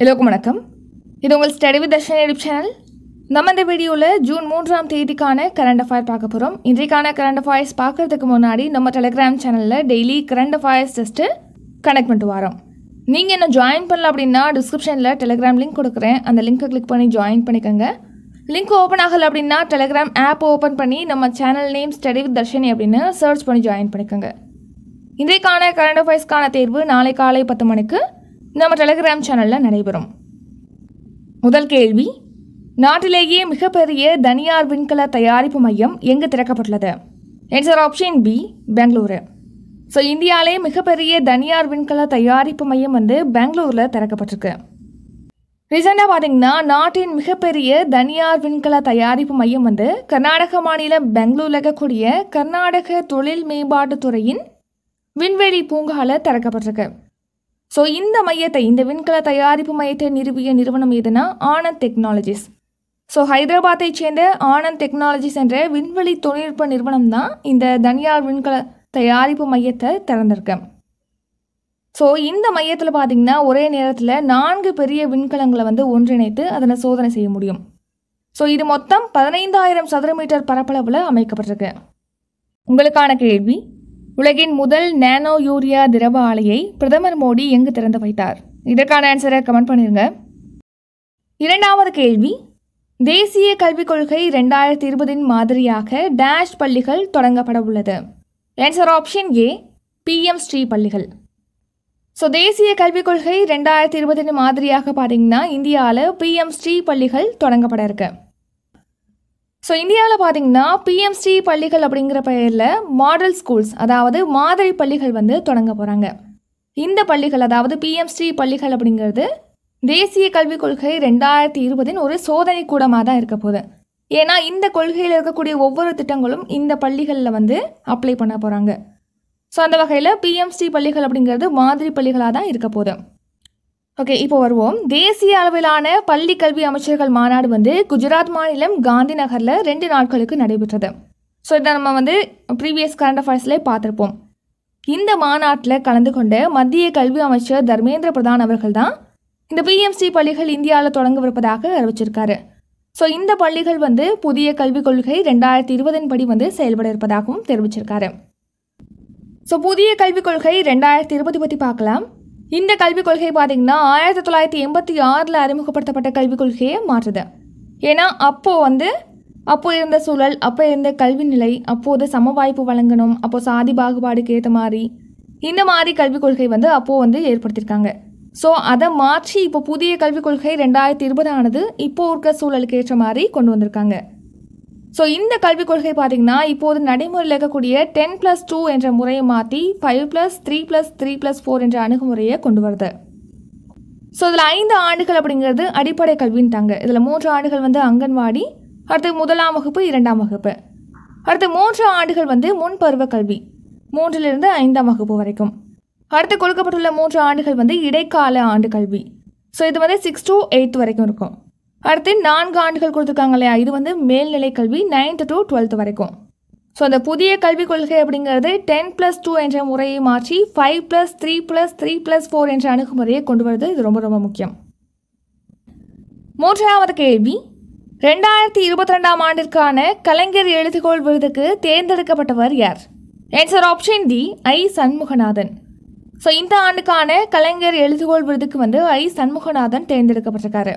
எல்லோருக்கும் வணக்கம் இது உங்கள் study with Darshan YouTube channel நம்ம இந்த வீடியோவில் ஜூன் மூன்றாம் தேதிக்கான கரண்ட் அஃபயர் பார்க்க போகிறோம் இன்றைக்கான கரண்ட் அஃபயர்ஸ் பார்க்குறதுக்கு முன்னாடி நம்ம டெலிகிராம் சேனலில் daily current affairs test connect பண்ணிட்டு வரோம் நீங்கள் என்ன ஜாயின் பண்ணலாம் அப்படின்னா டிஸ்கிரிப்ஷனில் டெலிகிராம் லிங்க் கொடுக்குறேன் அந்த லிங்க்கை கிளிக் பண்ணி ஜாயின் பண்ணிக்கோங்க லிங்க் ஓப்பன் ஆகலை அப்படின்னா டெலிகிராம் ஆப் ஓப்பன் பண்ணி நம்ம channel name study with Darshini அப்படின்னு சர்ச் பண்ணி ஜாயின் பண்ணிக்கோங்க இன்றைக்கான கரண்ட் அஃபயர்ஸ்க்கான தேர்வு நாளை காலை பத்து மணிக்கு நம்ம டெலகிராம் சேனலில் நடைபெறும் முதல் கேள்வி நாட்டிலேயே மிகப்பெரிய தனியார் விண்கல தயாரிப்பு மையம் எங்கு திறக்கப்பட்டுள்ளது answer option B Bengaluru so இந்தியாவிலே மிகப்பெரிய தனியார் விண்கல தயாரிப்பு மையம் வந்து பெங்களூரில் திறக்கப்பட்டிருக்கு ரீசெண்டாக பார்த்தீங்கன்னா நாட்டின் மிகப்பெரிய தனியார் விண்கல தயாரிப்பு மையம் வந்து கர்நாடக மாநிலம் பெங்களூரில் இருக்கக்கூடிய கர்நாடக தொழில் மேம்பாட்டுத்துறையின் விண்வெளி பூங்காவில் திறக்கப்பட்டிருக்கு ஸோ இந்த மையத்தை இந்த விண்கல தயாரிப்பு மையத்தை நிறுவிய நிறுவனம் எதுனா ஆனந்த் டெக்னாலஜிஸ் ஸோ ஹைதராபாத்தை சேர்ந்த ஆனந்த் டெக்னாலஜிஸ் என்ற விண்வெளி தொழில்நுட்ப நிறுவனம் தான் இந்த தனியார் விண்கல தயாரிப்பு மையத்தை திறந்திருக்கு ஸோ இந்த மையத்தில் பார்த்திங்கன்னா ஒரே நேரத்தில் நான்கு பெரிய விண்கலங்களை வந்து ஒன்றிணைத்து அதனை சோதனை செய்ய முடியும் ஸோ இது மொத்தம் பதினைந்தாயிரம் சதுர மீட்டர் பரப்பளவில் அமைக்கப்பட்டிருக்கு உங்களுக்கான கேள்வி உலகின் முதல் நானோ யூரியா திரவ ஆலையை பிரதமர் மோடி எங்கு திறந்து வைத்தார் இதற்கான ஆன்சரை கமெண்ட் பண்ணிருங்க இரண்டாவது கேள்வி தேசிய கல்விக் கொள்கை ரெண்டாயிரத்தி இருபதின் மாதிரியாக டேஷ் பள்ளிகள் தொடங்கப்பட உள்ளது answer option A PM Shri பள்ளிகள் ஸோ தேசிய கல்விக் கொள்கை ரெண்டாயிரத்தி இருபதின் மாதிரியாக பார்த்தீங்கன்னா இந்தியாவில் பிஎம் ஸ்ரீ பள்ளிகள் தொடங்கப்பட இருக்குது ஸோ இந்தியாவில் பார்த்தீங்கன்னா பிஎம்சி பள்ளிகள் அப்படிங்கிற பெயரில் மாடல் ஸ்கூல்ஸ் அதாவது மாதிரி பள்ளிகள் வந்து தொடங்க போகிறாங்க இந்த பள்ளிகள் அதாவது பிஎம்சி பள்ளிகள் அப்படிங்கிறது தேசிய கல்விக் கொள்கை ரெண்டாயிரத்தி இருபதின் ஒரு சோதனை கூடமாக தான் இருக்க போகுது ஏன்னா இந்த கொள்கையில் இருக்கக்கூடிய ஒவ்வொரு திட்டங்களும் இந்த பள்ளிகளில் வந்து அப்ளை பண்ண போகிறாங்க ஸோ அந்த வகையில் பிஎம்சி பள்ளிகள் அப்படிங்கிறது மாதிரி பள்ளிகளாக தான் இருக்க போகுது ஓகே இப்போ வருவோம் தேசிய அளவிலான பள்ளி கல்வி அமைச்சர்கள் மாநாடு வந்து குஜராத் மாநிலம் காந்தி நகரில் ரெண்டு நாட்களுக்கு நடைபெற்றது ஸோ இதை நம்ம வந்து ப்ரீவியஸ் கரண்ட் அஃபேர்ஸ்லேயே பார்த்துருப்போம் இந்த மாநாட்டில் கலந்து கொண்ட மத்திய கல்வி அமைச்சர் தர்மேந்திர பிரதான் அவர்கள் தான் இந்த பிஎம்சி பள்ளிகள் இந்தியாவில் தொடங்கவிருப்பதாக அறிவிச்சிருக்காரு ஸோ இந்த பள்ளிகள் வந்து புதிய கல்விக் கொள்கை ரெண்டாயிரத்தி இருபதின் படி வந்து செயல்பட இருப்பதாகவும் தெரிவிச்சிருக்காரு ஸோ புதிய கல்விக் கொள்கை ரெண்டாயிரத்தி இருபது பற்றி பார்க்கலாம் இந்த கல்விக் கொள்கை பார்த்திங்கன்னா ஆயிரத்தி தொள்ளாயிரத்தி எண்பத்தி ஆறில் அறிமுகப்படுத்தப்பட்ட கல்விக் கொள்கையை மாற்றுது ஏன்னா அப்போது வந்து அப்போ இருந்த சூழல் அப்போ இருந்த கல்வி நிலை அப்போது சம வாய்ப்பு வழங்கணும் அப்போ சாதி பாகுபாடுக்கு ஏற்ற மாதிரி இந்த மாதிரி கல்விக் கொள்கை வந்து அப்போது வந்து ஏற்படுத்தியிருக்காங்க ஸோ அதை மாற்றி இப்போ புதிய கல்விக் கொள்கை ரெண்டாயிரத்தி இருபது ஆனது இப்போ இருக்க சூழலுக்கு ஏற்ற மாதிரி கொண்டு வந்திருக்காங்க ஸோ இந்த கல்விக் கொள்கை பார்த்திங்கன்னா இப்போது நடைமுறையில் இருக்கக்கூடிய டென் ப்ளஸ் டூ என்ற முறையை மாற்றி five plus three plus three plus four என்ற அணுகுமுறையை கொண்டு வருது ஸோ இதில் ஐந்து ஆண்டுகள் அப்படிங்கிறது அடிப்படை கல்வின்ட்டாங்க இதில் மூன்று ஆண்டுகள் வந்து அங்கன்வாடி அடுத்து முதலாம் வகுப்பு இரண்டாம் வகுப்பு அடுத்து மூன்று ஆண்டுகள் வந்து முன்பருவ கல்வி மூன்றிலிருந்து ஐந்தாம் வகுப்பு வரைக்கும் அடுத்து கொடுக்கப்பட்டுள்ள மூன்று ஆண்டுகள் வந்து இடைக்கால ஆண்டு கல்வி ஸோ இது வந்து சிக்ஸ் டு எயித் வரைக்கும் இருக்கும் அடுத்து நான்கு ஆண்டுகள் கொடுத்துருக்காங்க இல்லையா இது வந்து மேல்நிலை கல்வி நைன்த்து டு டுவெல்த் வரைக்கும் ஸோ அந்த புதிய கல்விக் கொள்கை அப்படிங்கிறது டென் ப்ளஸ் டூ என்ற முறையை மாற்றி five plus three plus three plus four என்ற அணுகுமுறையை கொண்டு வருது இது ரொம்ப ரொம்ப முக்கியம் மூன்றாவது கேள்வி ரெண்டாயிரத்தி இருபத்தி ரெண்டாம் ஆண்டிற்கான கலைஞர் எழுதுகோள் விருதுக்கு தேர்ந்தெடுக்கப்பட்டவர் யார் answer option D I Shanmuganathan so இந்த ஆண்டுக்கான கலைஞர் எழுதுகோள் விருதுக்கு வந்து ஐ சண்முகநாதன் தேர்ந்தெடுக்கப்பட்டிருக்காரு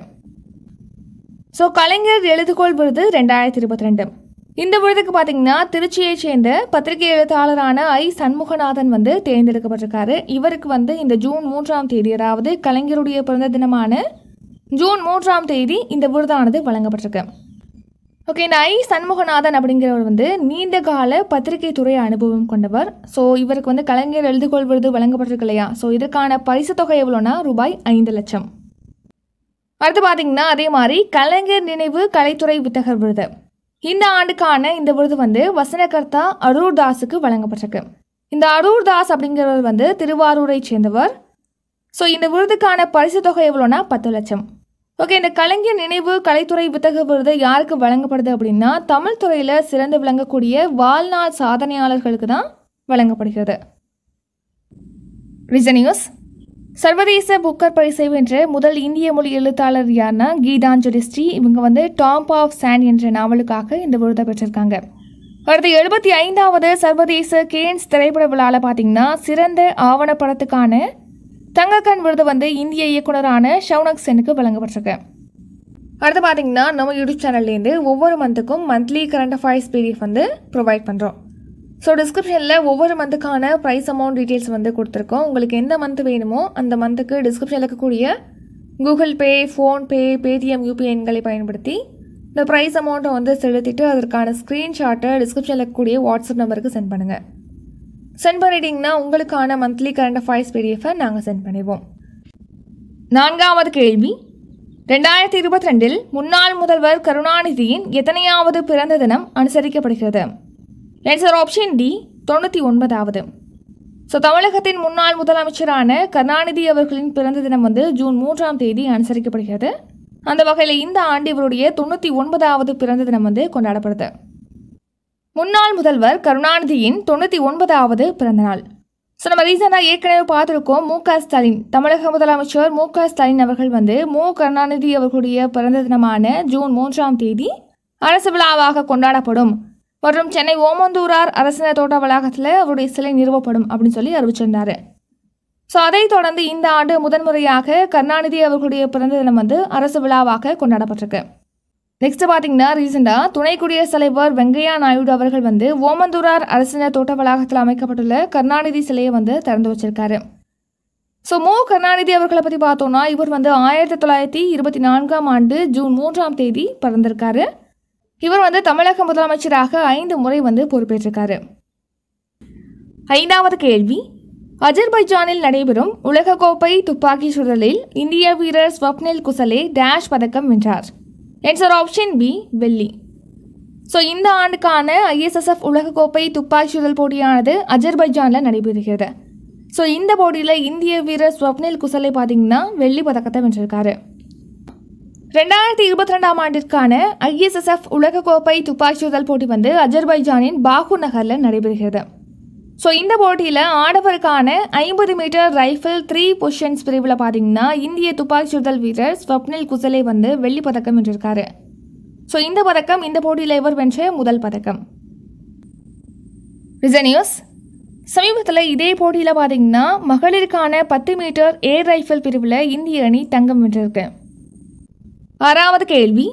ஸோ கலைஞர் எழுதுகோள் விருது ரெண்டாயிரத்தி இருபத்தி ரெண்டு இந்த விருதுக்கு பார்த்தீங்கன்னா திருச்சியைச் சேர்ந்த பத்திரிகை எழுத்தாளரான ஐ சண்முகநாதன் வந்து தேர்ந்தெடுக்கப்பட்டிருக்காரு இவருக்கு வந்து இந்த ஜூன் மூன்றாம் தேதி அதாவது கலைஞருடைய பிறந்த தினமான ஜூன் மூன்றாம் தேதி இந்த விருதானது வழங்கப்பட்டிருக்கு ஓகே இந்த ஐ சண்முகநாதன் அப்படிங்கிறவர் வந்து நீண்ட கால பத்திரிகை துறை அனுபவம் கொண்டவர் ஸோ இவருக்கு வந்து கலைஞர் எழுதுகோள் விருது வழங்கப்பட்டிருக்கு இல்லையா ஸோ இதற்கான பரிசு தொகை எவ்வளோனா ரூபாய் ஐந்து லட்சம் அடுத்து பார்த்தீங்கன்னா அதே மாதிரி கலைஞர் நினைவு கலைத்துறை புத்தகர் விருது இந்த ஆண்டுக்கான இந்த விருது வந்து வசனகர்த்தா அரூர் தாஸுக்கு வழங்கப்பட்டிருக்கு இந்த அரூர் தாஸ் அப்படிங்கிறவர் வந்து திருவாரூரை சேர்ந்தவர் ஸோ இந்த விருதுக்கான பரிசு தொகை எவ்வளோனா பத்து லட்சம் ஓகே இந்த கலைஞர் நினைவு கலைத்துறை புத்தக விருது யாருக்கு வழங்கப்படுது அப்படின்னா தமிழ் துறையில் சிறந்து விளங்கக்கூடிய வாழ்நாள் சாதனையாளர்களுக்கு தான் வழங்கப்படுகிறது ரிஜ நியூஸ் சர்வதேச புக்கர் பரிசை வென்ற முதல் இந்திய மொழி எழுத்தாளர் யார்னா கீதாஞ்சலி ஸ்ரீ இவங்க வந்து டாம்ப் ஆஃப் சேன் என்ற நாவலுக்காக இந்த விருதை பெற்றிருக்காங்க அடுத்து எழுபத்தி ஐந்தாவது சர்வதேச கேன்ஸ் திரைப்பட விழாவில் பார்த்தீங்கன்னா சிறந்த ஆவணப்படத்துக்கான தங்கக்கண் விருது வந்து இந்திய இயக்குனரான ஷவுனக் செனுக்கு வழங்கப்பட்டிருக்கு அடுத்து பார்த்தீங்கன்னா நம்ம யூடியூப் சேனல்லேருந்து ஒவ்வொரு மந்த்துக்கும் மந்த்லி கரண்ட் அஃபேர்ஸ் பிடிஎஃப் வந்து ப்ரொவைட் பண்ணுறோம் ஸோ டிஸ்கிரிப்ஷனில் ஒவ்வொரு மந்த்துக்கான ப்ரைஸ் அமௌண்ட் டீட்டெயில்ஸ் வந்து கொடுத்துருக்கோம் உங்களுக்கு எந்த மந்த் வேணுமோ அந்த மந்த்துக்கு டிஸ்கிரிப்ஷனில் இருக்கக்கூடிய Google Pay PhonePe Paytm UPI எண்களை பயன்படுத்தி இந்த ப்ரைஸ் அமௌண்ட்டை வந்து செலுத்திட்டு அதற்கான ஸ்க்ரீன்ஷாட்டை டிஸ்கிரிப்ஷனில் இருக்கக்கூடிய வாட்ஸ்அப் நம்பருக்கு சென்ட் பண்ணுங்கள் சென்ட் பண்ணிட்டீங்கன்னா உங்களுக்கான மந்த்லி கரண்ட் அஃபைர்ஸ் பிடிஎஃபை நாங்கள் சென்ட் பண்ணிடுவோம் நான்காவது கேள்வி ரெண்டாயிரத்தி இருபத்தி ரெண்டில் முன்னாள் முதல்வர் கருணாநிதியின் எத்தனையாவது பிறந்த தினம் அனுசரிக்கப்படுகிறது லென்சர் ஆப்ஷன் டி தொண்ணூற்றி ஒன்பதாவது ஸோ தமிழகத்தின் முன்னாள் முதலமைச்சரான கருணாநிதி அவர்களின் பிறந்த தினம் வந்து ஜூன் மூன்றாம் தேதி அனுசரிக்கப்படுகிறது அந்த வகையில் இந்த ஆண்டு இவருடைய தொண்ணூற்றி ஒன்பதாவது பிறந்த தினம் வந்து கொண்டாடப்படுது முன்னாள் முதல்வர் கருணாநிதியின் தொண்ணூற்றி ஒன்பதாவது பிறந்த நாள் ஸோ நம்ம ரீசெண்டாக ஏற்கனவே பார்த்துருக்கோம் மு க ஸ்டாலின் தமிழக முதலமைச்சர் மு க ஸ்டாலின் அவர்கள் வந்து மு கருணாநிதி அவர்களுடைய பிறந்த தினமான ஜூன் மூன்றாம் தேதி அரசு விழாவாக கொண்டாடப்படும் மற்றும் சென்னை ஓமந்தூரார் அரசினர் தோட்ட வளாகத்தில் அவருடைய சிலை நிறுவப்படும் அப்படின்னு சொல்லி அறிவிச்சிருந்தார் ஸோ அதைத் தொடர்ந்து இந்த ஆண்டு முதன்முறையாக கருணாநிதி அவர்களுடைய பிறந்த தினம் வந்து அரசு விழாவாக கொண்டாடப்பட்டிருக்கு நெக்ஸ்ட் பார்த்தீங்கன்னா ரீசெண்டாக துணை குடியரசுத் தலைவர் வெங்கையா நாயுடு அவர்கள் வந்து ஓமந்தூரார் அரசினர் தோட்ட வளாகத்தில் அமைக்கப்பட்டுள்ள கருணாநிதி சிலையை வந்து திறந்து வச்சிருக்காரு ஸோ மு கருணாநிதி அவர்களை பற்றி பார்த்தோம்னா இவர் வந்து ஆயிரத்தி தொள்ளாயிரத்தி இருபத்தி நான்காம் ஆண்டு ஜூன் மூன்றாம் தேதி பிறந்திருக்காரு இவர் வந்து தமிழக முதலமைச்சராக ஐந்து முறை வந்து பொறுப்பேற்றிருக்காரு ஐந்தாவது கேள்வி அஜர்பைஜானில் நடைபெறும் உலகக்கோப்பை துப்பாக்கி சுழலில் இந்திய வீரர் ஸ்வப்னில் குசலே டேஷ் பதக்கம் வென்றார் என்சர் ஆப்ஷன் பி வெள்ளி ஸோ இந்த ஆண்டுக்கான ஐஎஸ்எஸ்எஃப் உலகக்கோப்பை துப்பாக்கி சுழல் போட்டியானது அஜர்பைஜானில் நடைபெறுகிறது ஸோ இந்த போட்டியில் இந்திய வீரர் ஸ்வப்னில் குசலை பார்த்தீங்கன்னா வெள்ளி பதக்கத்தை வென்றிருக்காரு ரெண்டாயிரத்தி இருபத்தி ரெண்டாம் ஆண்டிற்கான ஐஎஸ்எஸ்எஃப் உலகக்கோப்பை சுதல் போட்டி வந்து அஜர்பைஜானின் பாகு நகரில் நடைபெறுகிறது ஸோ இந்த போட்டியில் ஆடவருக்கான ஐம்பது மீட்டர் ரைஃபிள் த்ரீ பொஷன்ஸ் பிரிவில் பார்த்தீங்கன்னா இந்திய சுதல் வீரர் ஸ்வப்னில் குசலே வந்து வெள்ளி பதக்கம் வென்றிருக்காரு ஸோ இந்த பதக்கம் இந்த போட்டியில் இவர் வென்ற முதல் பதக்கம் ரிச நியூஸ் சமீபத்தில் இதே போட்டியில் பார்த்தீங்கன்னா மகளிருக்கான பத்து மீட்டர் ஏர் ரைஃபிள் பிரிவில் இந்திய அணி தங்கம் வென்றிருக்கு ஆறாவது கேள்வி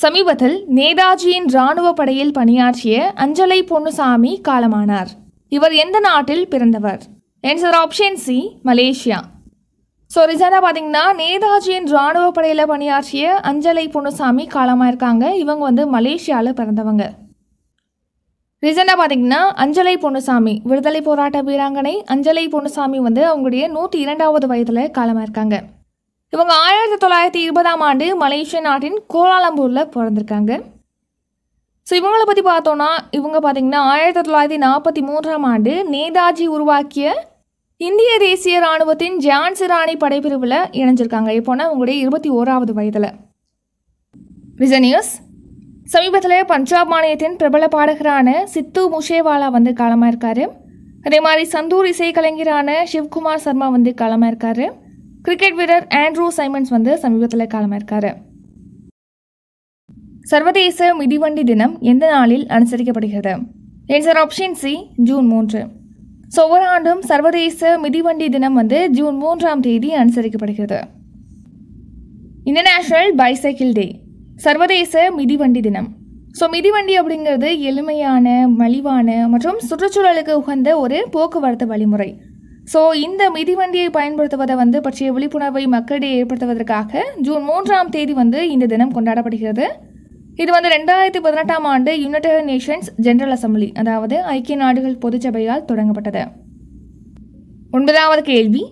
சமீபத்தில் நேதாஜியின் இராணுவ படையில் பணியாற்றிய அஞ்சலை பொன்னுசாமி காலமானார் இவர் எந்த நாட்டில் பிறந்தவர் answer option C Malaysia so ரிசனாக பார்த்தீங்கன்னா நேதாஜியின் இராணுவ படையில் பணியாற்றிய அஞ்சலை பொன்னுசாமி காலமாக இருக்காங்க இவங்க வந்து மலேசியாவில் பிறந்தவங்க ரிசனாக பார்த்தீங்கன்னா அஞ்சலை பொன்னுசாமி விடுதலை போராட்ட வீராங்கனை அஞ்சலை பொன்னுசாமி வந்து அவங்களுடைய நூற்றி இரண்டாவது வயதில் காலமாக இருக்காங்க இவங்க ஆயிரத்தி தொள்ளாயிரத்தி இருபதாம் ஆண்டு மலேசிய நாட்டின் கோலாலம்பூரில் பிறந்திருக்காங்க ஸோ இவங்களை பற்றி பார்த்தோன்னா இவங்க பார்த்திங்கன்னா ஆயிரத்தி தொள்ளாயிரத்தி நாற்பத்தி மூன்றாம் ஆண்டு நேதாஜி உருவாக்கிய இந்திய தேசிய இராணுவத்தின் ஜான்சி ராணி படைப்பிரிவில் இணைஞ்சிருக்காங்க இப்போனா அவங்களுடைய இருபத்தி ஓராவது வயதில் விஜய் நியூஸ் சமீபத்தில் பஞ்சாப் மாநிலத்தின் பிரபல பாடகரான சித்து முஷேவாலா வந்து காலமாக இருக்கார் அதே மாதிரி சந்தூர் இசைக்கலைஞரான சிவ்குமார் சர்மா வந்து காலமாக இருக்கார் கிரிக்கெட் வீரர் ஆண்ட்ரூ சைமன்ஸ் வந்து சமீபத்தில் காலமாயிருக்காரு சர்வதேச மிதிவண்டி தினம் எந்த நாளில் அனுசரிக்கப்படுகிறது என்சர் ஆப்ஷன் சி ஜூன் மூன்று ஸோ ஒவ்வொரு ஆண்டும் சர்வதேச மிதிவண்டி தினம் வந்து ஜூன் மூன்றாம் தேதி அனுசரிக்கப்படுகிறது இன்டர்நேஷ்னல் பைசைக்கிள் டே சர்வதேச மிதிவண்டி தினம் ஸோ மிதிவண்டி அப்படிங்கிறது எளிமையான மலிவான மற்றும் சுற்றுச்சூழலுக்கு உகந்த ஒரு போக்குவரத்து வழிமுறை ஸோ இந்த மிதிவண்டியை பயன்படுத்துவதை வந்து பற்றிய விழிப்புணர்வை மக்களிடையே ஏற்படுத்துவதற்காக ஜூன் மூன்றாம் தேதி வந்து இந்த தினம் கொண்டாடப்படுகிறது இது வந்து ரெண்டாயிரத்தி பதினெட்டாம் ஆண்டு யுனைடெட் நேஷன்ஸ் ஜெனரல் அசம்பிளி அதாவது ஐக்கிய நாடுகள் பொதுச்சபையால் தொடங்கப்பட்டது ஒன்பதாவது கேள்வி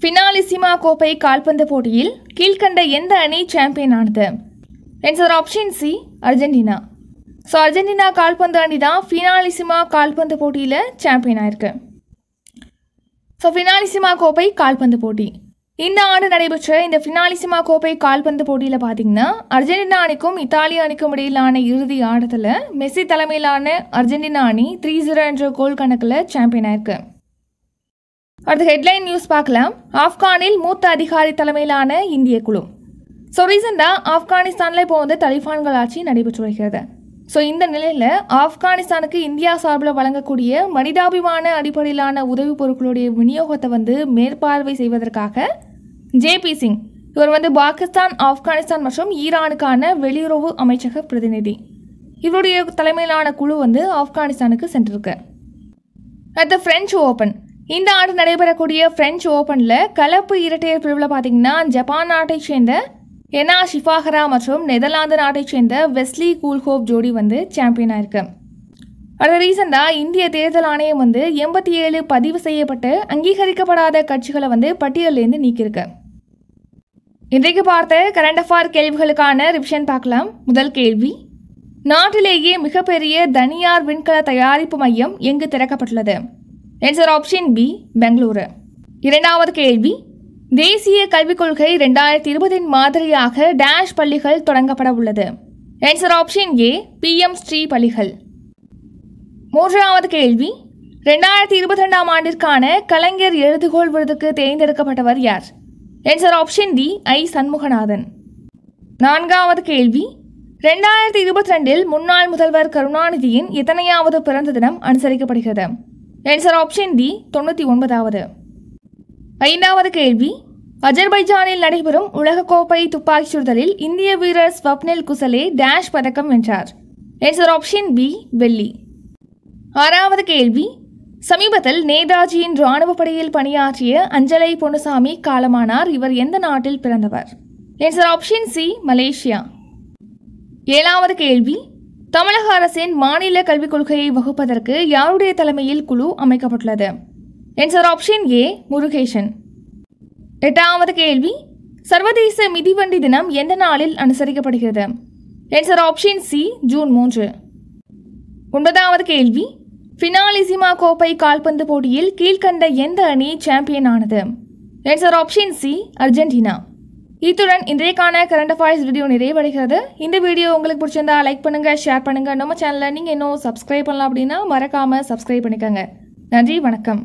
ஃபினாலிசிமா கோப்பை கால்பந்து போட்டியில் கீழ்கண்ட எந்த அணி சாம்பியன் ஆனது answer option C Argentina so Argentina கால்பந்து அணி தான் ஃபினாலிசிமா கால்பந்து போட்டியில் சாம்பியன் ஆயிருக்கு ஸோ ஃபினாலிசிமா கோப்பை கால்பந்து போட்டி இந்த ஆண்டு நடைபெற்ற இந்த ஃபினாலிசிமா கோப்பை கால்பந்து போட்டியில் பார்த்தீங்கன்னா அர்ஜென்டினா அணிக்கும் இத்தாலிய அணிக்கும் இடையிலான இறுதி ஆட்டத்தில் மெஸ்ஸி தலைமையிலான அர்ஜென்டினா அணி த்ரீ ஜீரோ என்ற கோல் கணக்கில் சாம்பியன் ஆயிருக்கு அடுத்த ஹெட்லைன் நியூஸ் பார்க்கலாம் ஆப்கானில் மூத்த அதிகாரி தலைமையிலான இந்திய குழு ஸோ ரீசெண்டாக ஆப்கானிஸ்தானில் இப்போ வந்து தலிஃபான்கள் ஆட்சி நடைபெற்று வருகிறது ஸோ இந்த நிலையில் ஆப்கானிஸ்தானுக்கு இந்தியா சார்பில் வழங்கக்கூடிய மனிதாபிமான அடிப்படையிலான உதவிப் பொருட்களுடைய விநியோகத்தை வந்து மேற்பார்வை செய்வதற்காக ஜேபி சிங் இவர் வந்து பாகிஸ்தான் ஆப்கானிஸ்தான் மற்றும் ஈரானுக்கான வெளியுறவு அமைச்சக பிரதிநிதி இவருடைய தலைமையிலான குழு வந்து ஆப்கானிஸ்தானுக்கு சென்றிருக்கு அட் த ஃப்ரெஞ்ச் ஓப்பன் இந்த ஆண்டு நடைபெறக்கூடிய ஃப்ரெஞ்சு ஓப்பனில் கலப்பு இரட்டையர் பிரிவில் பார்த்தீங்கன்னா ஜப்பான் நாட்டைச் சேர்ந்த ஏன்னா ஷிஃபாஹரா மற்றும் நெதர்லாந்து நாட்டைச் சேர்ந்த வெஸ்லி கூல்ஹோப் ஜோடி வந்து சாம்பியனாக இருக்கு அடுத்த ரீசெண்டாக இந்திய தேர்தல் ஆணையம் வந்து எண்பத்தி ஏழு பதிவு செய்யப்பட்டு அங்கீகரிக்கப்படாத கட்சிகளை வந்து பட்டியலேருந்து நீக்கியிருக்கு இன்றைக்கு பார்த்த கரண்ட் அஃபேர் கேள்விகளுக்கான ரிவிஷன் பார்க்கலாம் முதல் கேள்வி நாட்டிலேயே மிகப்பெரிய தனியார் விண்கல தயாரிப்பு மையம் எங்கு திறக்கப்பட்டுள்ளது ஆன்சர் ஆப்ஷன் பி பெங்களூரு இரண்டாவது கேள்வி தேசிய கல்விக் கொள்கை இரண்டாயிரத்தி இருபதின் மாதிரியாக டேஷ் பள்ளிகள் தொடங்கப்பட உள்ளது answer option A PM Shri பள்ளிகள் மூன்றாவது கேள்வி ரெண்டாயிரத்தி இருபத்தி ரெண்டாம் ஆண்டிற்கான கலைஞர் எழுதுகோள் விருதுக்கு தேர்ந்தெடுக்கப்பட்டவர் யார் answer option D I Shanmuganathan நான்காவது கேள்வி ரெண்டாயிரத்தி இருபத்தி ரெண்டில் முன்னாள் முதல்வர் கருணாநிதியின் எத்தனையாவது பிறந்த தினம் அனுசரிக்கப்படுகிறது ஆன்சர் ஆப்ஷன் டி தொண்ணூற்றி ஒன்பதாவது ஐந்தாவது கேள்வி அஜர்பைஜானில் நடைபெறும் உலகக்கோப்பை துப்பாக்கி சுடுதலில் இந்திய வீரர் ஸ்வப்னில் குசலே டேஷ் பதக்கம் வென்றார் ஏன்சர் ஆப்ஷன் பி வெள்ளி ஆறாவது கேள்வி சமீபத்தில் நேதாஜியின் இராணுவ படையில் பணியாற்றிய அஞ்சலை பொன்னுசாமி காலமானார் இவர் எந்த நாட்டில் பிறந்தவர் ஏன்சர் ஆப்ஷன் சி மலேசியா ஏழாவது கேள்வி தமிழக அரசின் மாநில கல்விக் கொள்கையை வகுப்பதற்கு யாருடைய தலைமையில் குழு அமைக்கப்பட்டுள்ளது என்சர் ஆப்ஷன் ஏ முருகேஷன் எட்டாவது கேள்வி சர்வதேச மிதிவண்டி தினம் எந்த நாளில் அனுசரிக்கப்படுகிறது என்சர் ஆப்ஷன் சி ஜூன் மூன்று ஒன்பதாவது கேள்வி ஃபினாலிசிமா கோப்பை கால்பந்து போட்டியில் கீழ்கண்ட எந்த அணி சாம்பியன் ஆனது என்சர் ஆப்ஷன் சி அர்ஜென்டினா இத்துடன் இன்றைக்கான கரண்ட் அஃபேர்ஸ் வீடியோ நிறைவடைகிறது இந்த வீடியோ உங்களுக்கு பிடிச்சிருந்தா லைக் பண்ணுங்கள் ஷேர் பண்ணுங்கள் நம்ம சேனலில் நீங்கள் இன்னும் சப்ஸ்கிரைப் பண்ணலாம் அப்படின்னா மறக்காமல் சப்ஸ்கிரைப் பண்ணிக்கோங்க நன்றி வணக்கம்